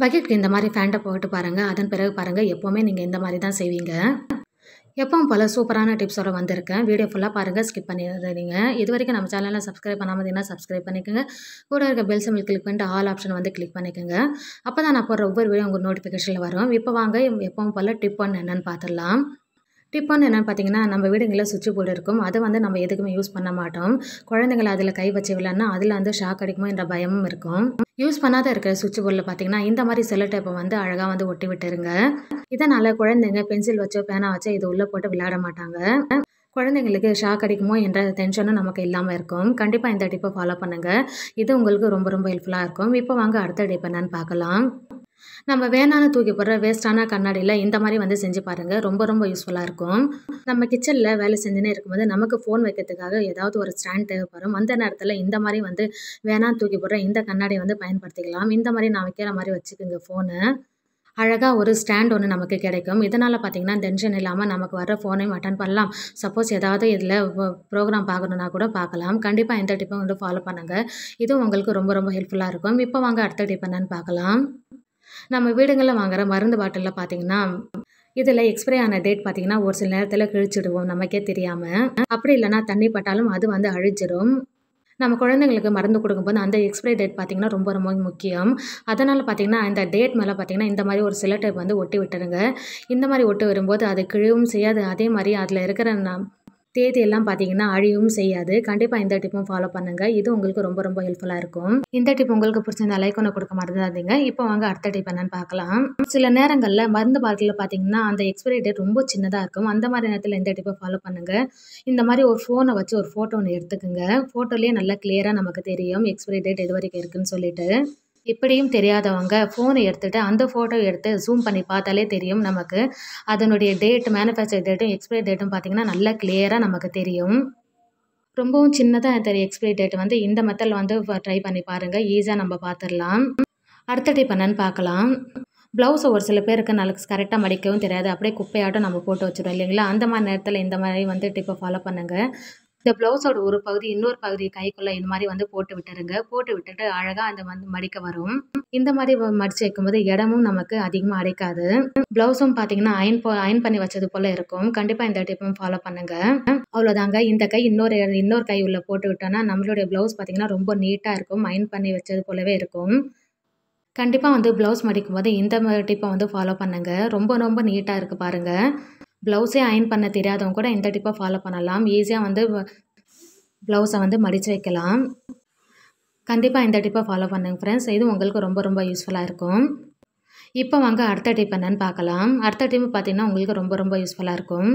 பக்கெட்க்கு இந்த மாதிரி ஃபேண்டை போட்டு பாருங்கள் அதன் பிறகு பாருங்கள் எப்போவுமே நீங்கள் இந்த மாதிரி தான் செய்வீங்க எப்பவும் போல் சூப்பரான டிப்ஸோடு வந்திருக்கேன் வீடியோ ஃபுல்லாக பாருங்கள் ஸ்கிப் பண்ணிடுறீங்க இது வரைக்கும் நம்ம சேனலில் சப்ஸ்கிரைப் பண்ணாமல் தான் சப்ஸ்கிரைப் பண்ணிக்கோங்க கூட இருக்க பெல் சிம்பிள் கிளிக் பண்ணிட்டு ஆல் ஆப்ஷன் வந்து கிளிக் பண்ணிக்கோங்க அப்போ தான் நான் போகிற ஒவ்வொரு வீடியோ உங்களுக்கு நோட்டிஃபிகேஷனில் வரும் இப்போ வாங்க எப்பவும் போல் டிப் ஒன்று என்னென்னு பார்த்துடலாம் டிப்பன் என்னென்னு பார்த்தீங்கன்னா நம்ம வீடுங்களில் சுவிட்ச் போர்டு இருக்கும் அதை வந்து நம்ம எதுக்குமே யூஸ் பண்ண மாட்டோம் குழந்தைங்கள அதில் கை வச்சு விளையாடினா அதில் வந்து ஷாக் அடிக்குமோ என்ற பயமும் இருக்கும் யூஸ் பண்ணாத இருக்கிற சுவிட்ச் போர்டில் பார்த்தீங்கன்னா இந்த மாதிரி செல்ல டைப்பை வந்து அழகாக வந்து ஒட்டி விட்டுருங்க இதனால் குழந்தைங்க பென்சில் வச்சோ பேனா வச்சோ இது உள்ளே போட்டு விளையாட மாட்டாங்க குழந்தைங்களுக்கு ஷாக் அடிக்குமோ என்ற டென்ஷனும் நமக்கு இல்லாமல் இருக்கும் கண்டிப்பாக இந்த டிப்பை ஃபாலோ பண்ணுங்கள் இது உங்களுக்கு ரொம்ப ரொம்ப ஹெல்ப்ஃபுல்லாக இருக்கும் இப்போ வாங்க அடுத்த டிப் என்னன்னு பார்க்கலாம் நம்ம வேணான்னு தூக்கி போடுற வேஸ்ட்டான கண்ணாடியில் இந்த மாதிரி வந்து செஞ்சு பாருங்கள் ரொம்ப ரொம்ப யூஸ்ஃபுல்லாக இருக்கும் நம்ம கிச்சனில் வேலை செஞ்சுனே இருக்கும்போது நமக்கு ஃபோன் வைக்கிறதுக்காக ஏதாவது ஒரு ஸ்டாண்ட் தேவைப்படும் அந்த நேரத்தில் இந்த மாதிரி வந்து வேணான்னு தூக்கி போடுற இந்த கண்ணாடியை வந்து பயன்படுத்திக்கலாம் இந்த மாதிரி நான் வைக்கிற மாதிரி வச்சுக்கோங்க ஃபோனு அழகாக ஒரு ஸ்டாண்ட் ஒன்று நமக்கு கிடைக்கும் இதனால் பார்த்தீங்கன்னா டென்ஷன் இல்லாமல் நமக்கு வர ஃபோனையும் அட்டன் பண்ணலாம் சப்போஸ் ஏதாவது இதில் ப்ரோக்ராம் பார்க்கணுன்னா கூட பார்க்கலாம் கண்டிப்பாக எந்த டிப்பை வந்து ஃபாலோ பண்ணுங்கள் இதுவும் உங்களுக்கு ரொம்ப ரொம்ப ஹெல்ப்ஃபுல்லாக இருக்கும் இப்போ வாங்க அடுத்த டிப் என்னன்னு பார்க்கலாம் நம்ம வீடுங்களில் வாங்குகிற மருந்து பாட்டிலில் பார்த்தீங்கன்னா இதில் எக்ஸ்பிரி ஆன டேட் பார்த்தீங்கன்னா ஒரு சில நேரத்தில் கிழிச்சிடுவோம் நமக்கே தெரியாமல் அப்படி இல்லைனா தண்ணி பட்டாலும் அது வந்து அழிஞ்சிடும் நம்ம குழந்தைங்களுக்கு மருந்து கொடுக்கும்போது அந்த எக்ஸ்பிரி டேட் பார்த்திங்கன்னா ரொம்ப ரொம்ப முக்கியம் அதனால் பார்த்திங்கன்னா அந்த டேட் மேலே பார்த்திங்கன்னா இந்த மாதிரி ஒரு சில டைப் வந்து ஒட்டி விட்டுருங்க இந்த மாதிரி ஒட்டி வரும்போது அது கிழவும் செய்யாது அதே மாதிரி அதில் இருக்கிற தேதியெல்லாம் பார்த்தீங்கன்னா அழியவும் செய்யாது கண்டிப்பாக இந்த டிப்பும் ஃபாலோ பண்ணுங்கள் இது உங்களுக்கு ரொம்ப ரொம்ப ஹெல்ப்ஃபுல்லாக இருக்கும் இந்த டிப் உங்களுக்கு பிடிச்சிருந்த ஒன்று கொடுக்க மறந்துடாதீங்க இப்போ வாங்க அடுத்த டிப் என்னன்னு பார்க்கலாம் சில நேரங்களில் மருந்து பாட்டில் பார்த்தீங்கன்னா அந்த எக்ஸ்பைரி டேட் ரொம்ப சின்னதாக இருக்கும் அந்த மாதிரி நேரத்தில் இந்த டிப்பை ஃபாலோ பண்ணுங்கள் இந்த மாதிரி ஒரு ஃபோனை வச்சு ஒரு ஃபோட்டோ ஒன்று எடுத்துக்கோங்க ஃபோட்டோலேயே நல்லா கிளியராக நமக்கு தெரியும் எக்ஸ்பைரி டேட் எது வரைக்கும் இருக்குன்னு சொல்லிட்டு இப்படியும் தெரியாதவங்க ஃபோனை எடுத்துகிட்டு அந்த ஃபோட்டோ எடுத்து ஜூம் பண்ணி பார்த்தாலே தெரியும் நமக்கு அதனுடைய டேட் மேனுஃபேக்சர் டேட்டும் எக்ஸ்பைரி டேட்டும் பார்த்திங்கன்னா நல்லா கிளியராக நமக்கு தெரியும் ரொம்பவும் சின்னதாக தெரியும் எக்ஸ்பைரி டேட் வந்து இந்த மெத்தடில் வந்து ட்ரை பண்ணி பாருங்கள் ஈஸியாக நம்ம பார்த்துடலாம் அடுத்த டைப் என்னன்னு பார்க்கலாம் ப்ளவுஸை ஒரு சில பேருக்கு நல்ல கரெக்டாக மடிக்கவும் தெரியாது அப்படியே குப்பையாட்டம் நம்ம போட்டு வச்சுருவோம் இல்லைங்களா அந்த மாதிரி நேரத்தில் இந்த மாதிரி வந்து டிப்பை ஃபாலோ பண்ணுங்கள் இந்த ப்ளவுஸோட ஒரு பகுதி இன்னொரு பகுதி கைக்குள்ளே இந்த மாதிரி வந்து போட்டு விட்டுருங்க போட்டு விட்டுட்டு அழகாக அந்த வந்து மடிக்க வரும் இந்த மாதிரி மடிச்சு வைக்கும்போது இடமும் நமக்கு அதிகமாக அடைக்காது ப்ளவுஸும் பார்த்தீங்கன்னா அயன் போ அயன் பண்ணி வச்சது போல் இருக்கும் கண்டிப்பாக இந்த டிப்பும் ஃபாலோ பண்ணுங்க அவ்வளவுதாங்க இந்த கை இன்னொரு இன்னொரு கை உள்ள போட்டு விட்டோம்னா நம்மளுடைய ப்ளவுஸ் பார்த்தீங்கன்னா ரொம்ப நீட்டாக இருக்கும் அயன் பண்ணி வச்சது போலவே இருக்கும் கண்டிப்பாக வந்து ப்ளவுஸ் மடிக்கும் போது இந்த டிப்பை வந்து ஃபாலோ பண்ணுங்கள் ரொம்ப ரொம்ப நீட்டாக இருக்குது பாருங்கள் ப்ளவுஸே அயன் பண்ண தெரியாதவங்க கூட இந்த டிப்பை ஃபாலோ பண்ணலாம் ஈஸியாக வந்து ப்ளவுஸை வந்து மடித்து வைக்கலாம் கண்டிப்பாக இந்த டிப்பை ஃபாலோ பண்ணுங்கள் ஃப்ரெண்ட்ஸ் இது உங்களுக்கு ரொம்ப ரொம்ப யூஸ்ஃபுல்லாக இருக்கும் இப்போ வாங்க அடுத்த டைப் என்னன்னு பார்க்கலாம் அடுத்த டைம் பார்த்தீங்கன்னா உங்களுக்கு ரொம்ப ரொம்ப யூஸ்ஃபுல்லாக இருக்கும்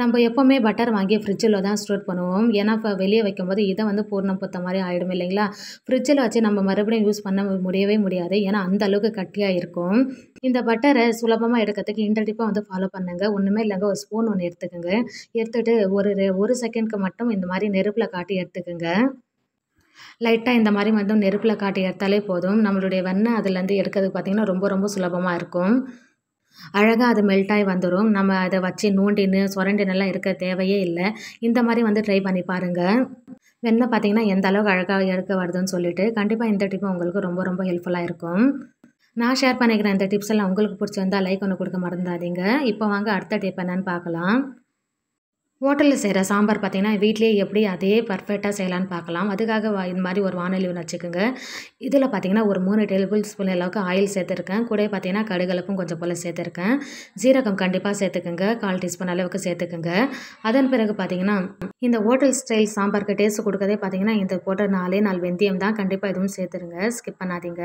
நம்ம எப்போவுமே பட்டர் வாங்கி ஃப்ரிட்ஜில் தான் ஸ்டோர் பண்ணுவோம் ஏன்னா இப்போ வெளியே வைக்கும்போது இதை வந்து பூர்ணம் பொத்த மாதிரி ஆகிடும் இல்லைங்களா ஃப்ரிட்ஜில் வச்சு நம்ம மறுபடியும் யூஸ் பண்ண முடியவே முடியாது ஏன்னா அந்த அளவுக்கு கட்டியாக இருக்கும் இந்த பட்டரை சுலபமாக எடுக்கிறதுக்கு இந்த டிப்பை வந்து ஃபாலோ பண்ணுங்கள் ஒன்றுமே இல்லைங்க ஒரு ஸ்பூன் ஒன்று எடுத்துக்கோங்க எடுத்துகிட்டு ஒரு ஒரு செகண்ட்க்கு மட்டும் இந்த மாதிரி நெருப்பில் காட்டி எடுத்துக்கோங்க லைட்டாக இந்த மாதிரி மட்டும் நெருப்பில் காட்டி எடுத்தாலே போதும் நம்மளுடைய வெண்ணெய் அதுலேருந்து எடுக்கிறதுக்கு பார்த்திங்கன்னா ரொம்ப ரொம்ப சுலபமாக இருக்கும் அழகாக அது மெல்ட் ஆகி வந்துடும் நம்ம அதை வச்சு நூண்டின்னு சுரண்டினெல்லாம் இருக்க தேவையே இல்லை இந்த மாதிரி வந்து ட்ரை பண்ணி பாருங்கள் வெண்ணெய் பார்த்திங்கன்னா எந்த அளவுக்கு அழகாக எடுக்க வருதுன்னு சொல்லிட்டு கண்டிப்பாக இந்த டிப்பும் உங்களுக்கு ரொம்ப ரொம்ப ஹெல்ப்ஃபுல்லாக இருக்கும் நான் ஷேர் பண்ணிக்கிறேன் இந்த டிப்ஸ் எல்லாம் உங்களுக்கு பிடிச்சிருந்தால் லைக் ஒன்று கொடுக்க மறந்துடாதீங்க இப்போ வாங்க அடுத்த டிப் என்னன்னு பார்க்கலாம் ஹோட்டலில் செய்கிற சாம்பார் பார்த்திங்கன்னா வீட்லேயே எப்படி அதே பர்ஃபெக்டாக செய்யலான்னு பார்க்கலாம் அதுக்காக வா இந்த மாதிரி ஒரு வானொலி ஒன்று வச்சுக்கோங்க இதில் பார்த்திங்கன்னா ஒரு மூணு டேபிள் ஸ்பூன் அளவுக்கு ஆயில் சேர்த்துருக்கேன் கூட பார்த்திங்கன்னா கடுகளப்பும் கொஞ்சம் போல் சேர்த்துருக்கேன் சீரகம் கண்டிப்பாக சேர்த்துக்கோங்க கால் டீஸ்பூன் அளவுக்கு சேர்த்துக்கோங்க அதன் பிறகு பார்த்திங்கன்னா இந்த ஹோட்டல் ஸ்டைல் சாம்பாருக்கு டேஸ்ட் கொடுக்கறதே பார்த்திங்கன்னா இந்த போட்ட நாலே நாலு வெந்தியம் தான் கண்டிப்பாக எதுவும் சேர்த்துருங்க ஸ்கிப் பண்ணாதீங்க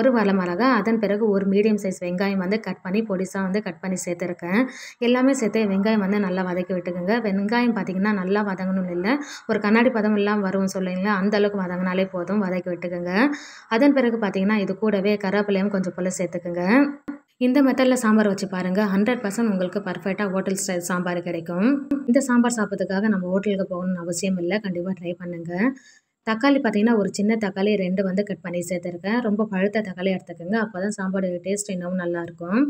ஒரு வலை மிளகா அதன் பிறகு ஒரு மீடியம் சைஸ் வெங்காயம் வந்து கட் பண்ணி பொடிசாக வந்து கட் பண்ணி சேர்த்துருக்கேன் எல்லாமே சேர்த்து வெங்காயம் வந்து நல்லா வதக்கி விட்டுக்குங்க வெங்காயம் பார்த்திங்கன்னா நல்லா வதங்கணும் இல்லை ஒரு கண்ணாடி பதம் எல்லாம் வரும் சொல்லிங்களா அந்தளவுக்கு வதங்கினாலே போதும் வதக்கி விட்டுக்கோங்க அதன் பிறகு பார்த்திங்கன்னா இது கூடவே கருவேப்பிலையும் கொஞ்சம் போல் சேர்த்துக்குங்க இந்த மெத்தடில் சாம்பார் வச்சு பாருங்கள் ஹண்ட்ரட் பர்சன்ட் உங்களுக்கு பர்ஃபெக்டாக ஹோட்டல் ஸ்டைல் சாம்பார் கிடைக்கும் இந்த சாம்பார் சாப்பிட்றதுக்காக நம்ம ஹோட்டலுக்கு போகணும்னு அவசியம் இல்லை கண்டிப்பாக ட்ரை பண்ணுங்கள் தக்காளி பார்த்திங்கன்னா ஒரு சின்ன தக்காளி ரெண்டு வந்து கட் பண்ணி சேர்த்துருக்கேன் ரொம்ப பழுத்த தக்காளி எடுத்துக்கோங்க அப்போ தான் சாம்பாடு டேஸ்ட் இன்னமும் நல்லாயிருக்கும்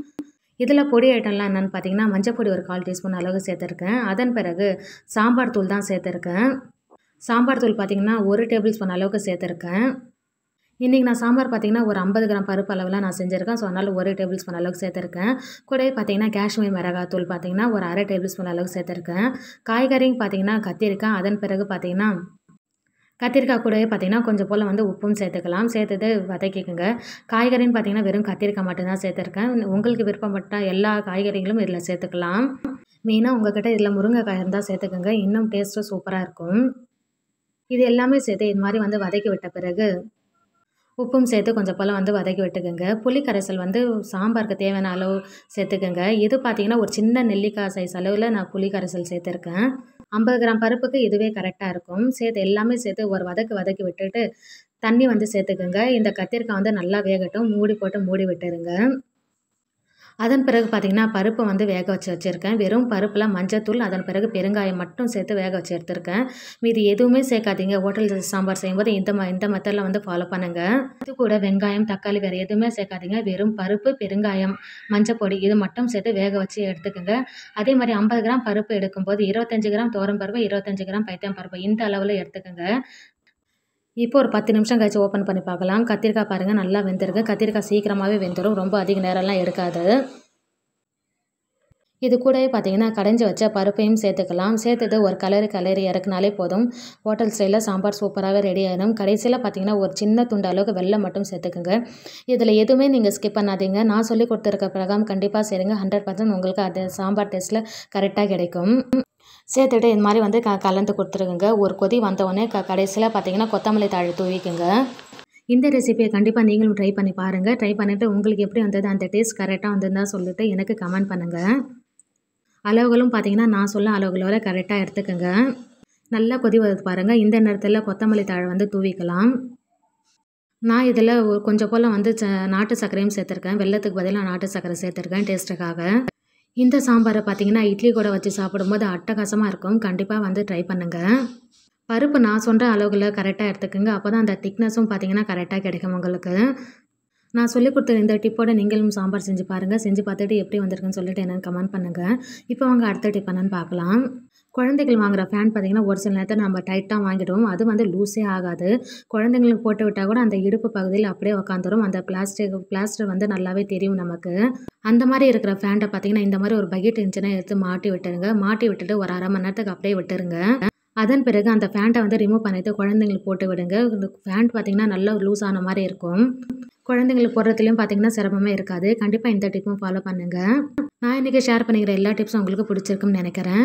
இதில் பொடி ஐட்டம்லாம் என்னென்னு பார்த்தீங்கன்னா மஞ்சப்பொடி ஒரு கால் டீஸ்பூன் அளவு சேர்த்துருக்கேன் அதன் பிறகு சாம்பார் தூள் தான் சேர்த்துருக்கேன் சாம்பார் தூள் பார்த்திங்கன்னா ஒரு டேபிள் ஸ்பூன் அளவுக்கு சேர்த்துருக்கேன் இன்றைக்கி நான் சாம்பார் பார்த்திங்கன்னா ஒரு ஐம்பது கிராம் பருப்பு அளவில் நான் செஞ்சுருக்கேன் ஸோ அதனால் ஒரு டேபிள் ஸ்பூன் அளவுக்கு சேர்த்துருக்கேன் கூடவே பார்த்திங்கன்னா காஷ்மீர் தூள் பார்த்திங்கன்னா ஒரு அரை டேபிள் ஸ்பூன் அளவுக்கு சேர்த்துருக்கேன் காய்கறிங்க பார்த்திங்கன்னா கத்திருக்கேன் அதன் பிறகு பார்த்திங்கன்னா கத்திரிக்காய் கூடவே பார்த்திங்கன்னா கொஞ்சம் போல் வந்து உப்பும் சேர்த்துக்கலாம் சேர்த்துது வதக்கிக்கோங்க காய்கறின்னு பார்த்திங்கன்னா வெறும் கத்திரிக்காய் மட்டும்தான் சேர்த்துருக்கேன் உங்களுக்கு விருப்பப்பட்ட எல்லா காய்கறிகளும் இதில் சேர்த்துக்கலாம் மெயினாக கிட்டே இதில் முருங்கைக்காய் இருந்தால் சேர்த்துக்கோங்க இன்னும் டேஸ்ட்டும் சூப்பராக இருக்கும் இது எல்லாமே சேர்த்து இது மாதிரி வந்து வதக்கி விட்ட பிறகு உப்பும் சேர்த்து கொஞ்சம் போல் வந்து வதக்கி விட்டுக்கோங்க புளி கரைசல் வந்து சாம்பாருக்கு தேவையான அளவு சேர்த்துக்கோங்க இது பார்த்திங்கன்னா ஒரு சின்ன நெல்லிக்காய் சைஸ் அளவில் நான் புளி கரைசல் சேர்த்துருக்கேன் ஐம்பது கிராம் பருப்புக்கு இதுவே கரெக்டாக இருக்கும் சேர்த்து எல்லாமே சேர்த்து ஒரு வதக்கு வதக்கி விட்டுட்டு தண்ணி வந்து சேர்த்துக்குங்க இந்த கத்திரிக்காய் வந்து நல்லா வேகட்டும் மூடி போட்டு மூடி விட்டுருங்க அதன் பிறகு பார்த்திங்கன்னா பருப்பு வந்து வேக வச்சு வச்சுருக்கேன் வெறும் பருப்பில் மஞ்சத்தூள் அதன் பிறகு பெருங்காயம் மட்டும் சேர்த்து வேக வச்சு எடுத்திருக்கேன் மீது எதுவுமே சேர்க்காதீங்க ஹோட்டல் சாம்பார் செய்யும்போது இந்த இந்த மெத்தடில் வந்து ஃபாலோ பண்ணுங்கள் இது கூட வெங்காயம் தக்காளி வேறு எதுவுமே சேர்க்காதீங்க வெறும் பருப்பு பெருங்காயம் மஞ்சள் பொடி இது மட்டும் சேர்த்து வேக வச்சு எடுத்துக்கோங்க அதே மாதிரி ஐம்பது கிராம் பருப்பு எடுக்கும்போது இருபத்தஞ்சி கிராம் தோரம் பருப்பு இருபத்தஞ்சி கிராம் பைத்தியம் பருப்பு இந்த அளவில் எடுத்துக்கோங்க இப்போ ஒரு பத்து நிமிஷம் கழிச்சு ஓப்பன் பண்ணி பார்க்கலாம் கத்திரிக்காய் பாருங்கள் நல்லா வெந்திருக்கு கத்திரிக்காய் சீக்கிரமாகவே வெந்துடும் ரொம்ப அதிக நேரம்லாம் எடுக்காது இது கூடவே பார்த்தீங்கன்னா கடைஞ்சி வச்ச பருப்பையும் சேர்த்துக்கலாம் சேர்த்துட்டு ஒரு கலரு கலரி இறக்குனாலே போதும் ஹோட்டல் ஸ்டைலில் சாம்பார் சூப்பராகவே ரெடி ஆகிடும் கடைசியில் பார்த்தீங்கன்னா ஒரு சின்ன துண்டு அளவுக்கு வெள்ளம் மட்டும் சேர்த்துக்குங்க இதில் எதுவுமே நீங்கள் ஸ்கிப் பண்ணாதீங்க நான் சொல்லி கொடுத்துருக்க பிரகாரம் கண்டிப்பாக செய்யுங்க ஹண்ட்ரட் பர்சன்ட் உங்களுக்கு அது சாம்பார் டேஸ்ட்டில் கரெக்டாக கிடைக்கும் சேர்த்துட்டு இந்த மாதிரி வந்து க கலந்து கொடுத்துருக்குங்க ஒரு கொதி வந்தவுடனே க கடைசியில் பார்த்தீங்கன்னா கொத்தமல்லி தாழை தூவிக்குங்க இந்த ரெசிபியை கண்டிப்பாக நீங்களும் ட்ரை பண்ணி பாருங்கள் ட்ரை பண்ணிவிட்டு உங்களுக்கு எப்படி வந்தது அந்த டேஸ்ட் கரெக்டாக வந்ததுன்னு சொல்லிட்டு எனக்கு கமெண்ட் பண்ணுங்கள் அளவுகளும் பார்த்தீங்கன்னா நான் சொல்ல அளவுகளோட கரெக்டாக எடுத்துக்கோங்க நல்லா கொதி வந்து பாருங்கள் இந்த நேரத்தில் கொத்தமல்லி தாழை வந்து தூவிக்கலாம் நான் இதில் கொஞ்சம் போல் வந்து நாட்டு சர்க்கரையும் சேர்த்துருக்கேன் வெள்ளத்துக்கு பதிலாக நாட்டு சர்க்கரை சேர்த்துருக்கேன் டேஸ்ட்டுக்காக இந்த சாம்பாரை பார்த்தீங்கன்னா இட்லி கூட வச்சு சாப்பிடும்போது அட்டகாசமாக இருக்கும் கண்டிப்பாக வந்து ட்ரை பண்ணுங்கள் பருப்பு நான் சொல்கிற அளவுகளில் கரெக்டாக எடுத்துக்கோங்க அப்போ தான் அந்த திக்னஸும் பார்த்தீங்கன்னா கரெக்டாக கிடைக்கும் உங்களுக்கு நான் சொல்லி கொடுத்த இந்த டிப்போட நீங்களும் சாம்பார் செஞ்சு பாருங்கள் செஞ்சு பார்த்துட்டு எப்படி வந்திருக்குன்னு சொல்லிட்டு என்னென்னு கமெண்ட் பண்ணுங்கள் இப்போ அவங்க அடுத்த டிப் என்னன்னு பார்க்கலாம் குழந்தைகள் வாங்குகிற ஃபேன் பார்த்திங்கன்னா ஒரு சில நேரத்தில் நம்ம டைட்டாக வாங்கிடுவோம் அது வந்து லூஸே ஆகாது குழந்தைங்களுக்கு போட்டு விட்டால் கூட அந்த இடுப்பு பகுதியில் அப்படியே உக்காந்துரும் அந்த பிளாஸ்டிக் பிளாஸ்டர் வந்து நல்லாவே தெரியும் நமக்கு அந்த மாதிரி இருக்கிற ஃபேண்ட்டை பார்த்தீங்கன்னா இந்த மாதிரி ஒரு பக்கெட் இன்ஜினை எடுத்து மாட்டி விட்டுருங்க மாட்டி விட்டுட்டு ஒரு அரை மணி நேரத்துக்கு அப்படியே விட்டுருங்க அதன் பிறகு அந்த ஃபேண்ட்டை வந்து ரிமூவ் பண்ணிட்டு குழந்தைங்களுக்கு போட்டு விடுங்க ஃபேண்ட் பார்த்திங்கன்னா நல்லா லூஸ் ஆன மாதிரி இருக்கும் குழந்தைங்களுக்கு போடுறதுலையும் பார்த்திங்கன்னா சிரமமே இருக்காது கண்டிப்பாக இந்த டிப்பும் ஃபாலோ பண்ணுங்கள் நான் இன்றைக்கி ஷேர் பண்ணிக்கிற எல்லா டிப்ஸும் உங்களுக்கு பிடிச்சிருக்குன்னு நினைக்கிறேன்